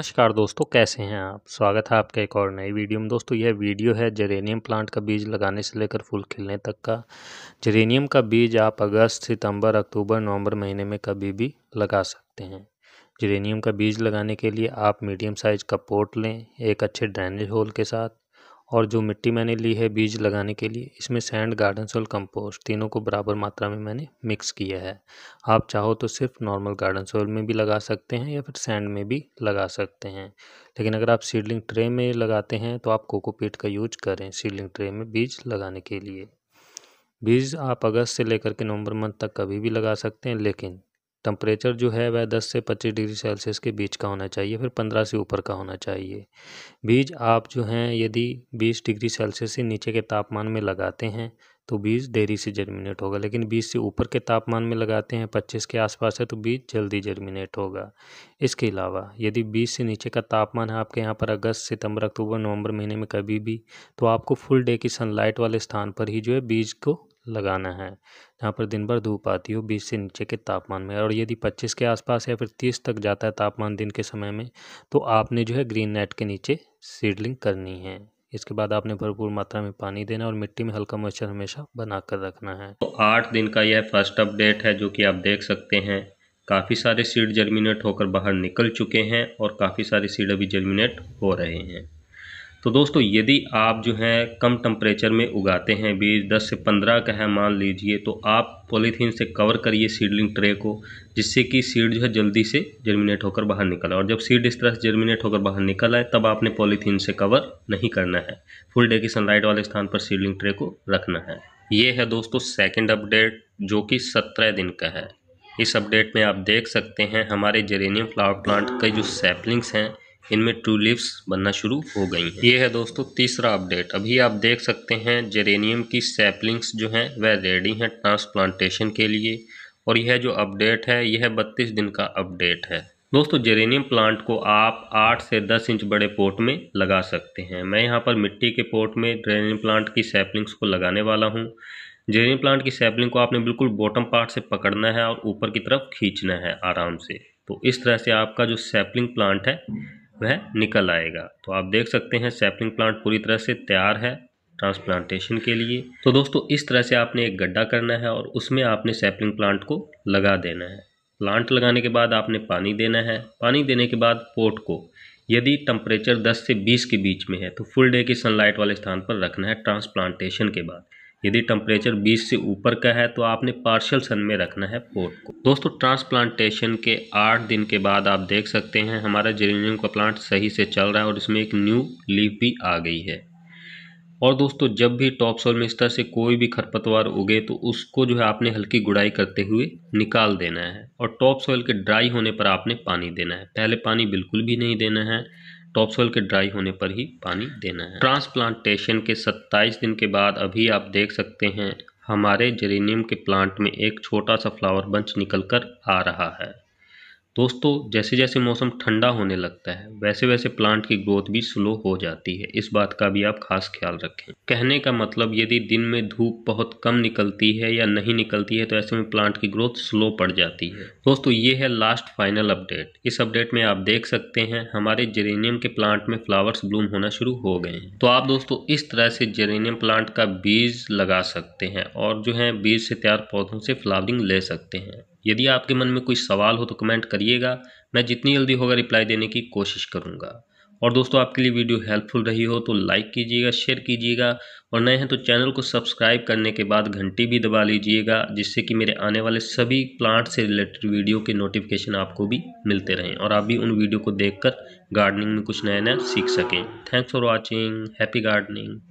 नमस्कार दोस्तों कैसे हैं आप स्वागत है आपका एक और नई वीडियो में दोस्तों यह वीडियो है जेरेनियम प्लांट का बीज लगाने से लेकर फूल खिलने तक का जेरेनियम का बीज आप अगस्त सितंबर अक्टूबर नवंबर महीने में कभी भी लगा सकते हैं जेरेनियम का बीज लगाने के लिए आप मीडियम साइज का पोट लें एक अच्छे ड्रेनेज होल के साथ और जो मिट्टी मैंने ली है बीज लगाने के लिए इसमें सैंड गार्डन सोल कंपोस्ट तीनों को बराबर मात्रा में मैंने मिक्स किया है आप चाहो तो सिर्फ नॉर्मल गार्डन सोल में भी लगा सकते हैं या फिर सैंड में भी लगा सकते हैं लेकिन अगर आप सीडलिंग ट्रे में लगाते हैं तो आप कोकोपीट का यूज करें सीडलिंग ट्रे में बीज लगाने के लिए बीज आप अगस्त से लेकर के नवंबर मंथ तक कभी भी लगा सकते हैं लेकिन टम्परेचर जो है वह 10 से 25 डिग्री सेल्सियस के बीच का होना चाहिए फिर 15 से ऊपर का होना चाहिए बीज आप जो हैं यदि 20 डिग्री सेल्सियस से नीचे के तापमान में लगाते हैं तो बीज देरी से जर्मिनेट होगा लेकिन बीज से ऊपर के तापमान में लगाते हैं 25 के आसपास है तो बीज जल्दी जर्मिनेट होगा इसके अलावा यदि बीज से नीचे का तापमान है आपके यहाँ पर अगस्त सितंबर अक्टूबर नवंबर महीने में कभी भी तो आपको फुल डे की सनलाइट वाले स्थान पर ही जो है बीज को लगाना है जहाँ पर दिन भर धूप आती हो बीस से नीचे के तापमान में और यदि पच्चीस के आसपास या फिर तीस तक जाता है तापमान दिन के समय में तो आपने जो है ग्रीन नेट के नीचे सीडलिंग करनी है इसके बाद आपने भरपूर मात्रा में पानी देना और मिट्टी में हल्का मॉइस्चर हमेशा बना कर रखना है तो आठ दिन का यह फर्स्ट अपडेट है जो कि आप देख सकते हैं काफ़ी सारे सीड जर्मिनेट होकर बाहर निकल चुके हैं और काफ़ी सारे सीड अभी जर्मिनेट हो रहे हैं तो दोस्तों यदि आप जो है कम टेम्परेचर में उगाते हैं बीज 10 से 15 का है मान लीजिए तो आप पॉलीथीन से कवर करिए सीडलिंग ट्रे को जिससे कि सीड जो है जल्दी से जर्मिनेट होकर बाहर निकल और जब सीड इस तरह से जर्मिनेट होकर बाहर निकल आए तब आपने पॉलीथीन से कवर नहीं करना है फुल डे की सनलाइट वाले स्थान पर सीडलिंग ट्रे को रखना है ये है दोस्तों सेकेंड अपडेट जो कि सत्रह दिन का है इस अपडेट में आप देख सकते हैं हमारे जेरेनियम फ्लावर प्लांट के जो सैपलिंग्स हैं इनमें ट्यूलिप्स बनना शुरू हो गई हैं ये है दोस्तों तीसरा अपडेट अभी आप देख सकते हैं जेरेनियम की सैपलिंग्स जो हैं वह रेडी हैं ट्रांसप्लांटेशन के लिए और यह जो अपडेट है यह बत्तीस दिन का अपडेट है दोस्तों जेरेनियम प्लांट को आप 8 से 10 इंच बड़े पोर्ट में लगा सकते हैं मैं यहाँ पर मिट्टी के पोर्ट में जेरेनियम प्लांट की सैपलिंग्स को लगाने वाला हूँ जेरेनियम प्लांट की सैपलिंग को आपने बिल्कुल बॉटम पार्ट से पकड़ना है और ऊपर की तरफ खींचना है आराम से तो इस तरह से आपका जो सैपलिंग प्लांट है वह निकल आएगा तो आप देख सकते हैं सैपलिंग प्लांट पूरी तरह से तैयार है ट्रांसप्लांटेशन के लिए तो दोस्तों इस तरह से आपने एक गड्ढा करना है और उसमें आपने सैपलिंग प्लांट को लगा देना है प्लांट लगाने के बाद आपने पानी देना है पानी देने के बाद पोर्ट को यदि टम्परेचर 10 से 20 के बीच में है तो फुल डे की सनलाइट वाले स्थान पर रखना है ट्रांसप्लांटेशन के बाद यदि टेम्परेचर 20 से ऊपर का है तो आपने पार्शियल सन में रखना है पोर्ट को दोस्तों ट्रांसप्लांटेशन के आठ दिन के बाद आप देख सकते हैं हमारा जेरेनियम का प्लांट सही से चल रहा है और इसमें एक न्यू लीफ भी आ गई है और दोस्तों जब भी टॉप सोल में इस तरह से कोई भी खरपतवार उगे तो उसको जो है आपने हल्की गुड़ाई करते हुए निकाल देना है और टॉप सॉइल के ड्राई होने पर आपने पानी देना है पहले पानी बिल्कुल भी नहीं देना है टॉपसोल के ड्राई होने पर ही पानी देना है ट्रांसप्लांटेशन के 27 दिन के बाद अभी आप देख सकते हैं हमारे जेरेनियम के प्लांट में एक छोटा सा फ्लावर बंच निकल कर आ रहा है दोस्तों जैसे जैसे मौसम ठंडा होने लगता है वैसे वैसे प्लांट की ग्रोथ भी स्लो हो जाती है इस बात का भी आप खास ख्याल रखें कहने का मतलब यदि दिन में धूप बहुत कम निकलती है या नहीं निकलती है तो ऐसे में प्लांट की ग्रोथ स्लो पड़ जाती है दोस्तों ये है लास्ट फाइनल अपडेट इस अपडेट में आप देख सकते हैं हमारे जेरेनियम के प्लांट में फ्लावर्स ब्लूम होना शुरू हो गए हैं तो आप दोस्तों इस तरह से जेरेनियम प्लांट का बीज लगा सकते हैं और जो है बीज से तैयार पौधों से फ्लावरिंग ले सकते हैं यदि आपके मन में कोई सवाल हो तो कमेंट करिएगा मैं जितनी जल्दी होगा रिप्लाई देने की कोशिश करूँगा और दोस्तों आपके लिए वीडियो हेल्पफुल रही हो तो लाइक कीजिएगा शेयर कीजिएगा और नए हैं तो चैनल को सब्सक्राइब करने के बाद घंटी भी दबा लीजिएगा जिससे कि मेरे आने वाले सभी प्लांट से रिलेटेड वीडियो के नोटिफिकेशन आपको भी मिलते रहें और आप भी उन वीडियो को देखकर गार्डनिंग में कुछ नया नया सीख सकें thanks for watching happy gardening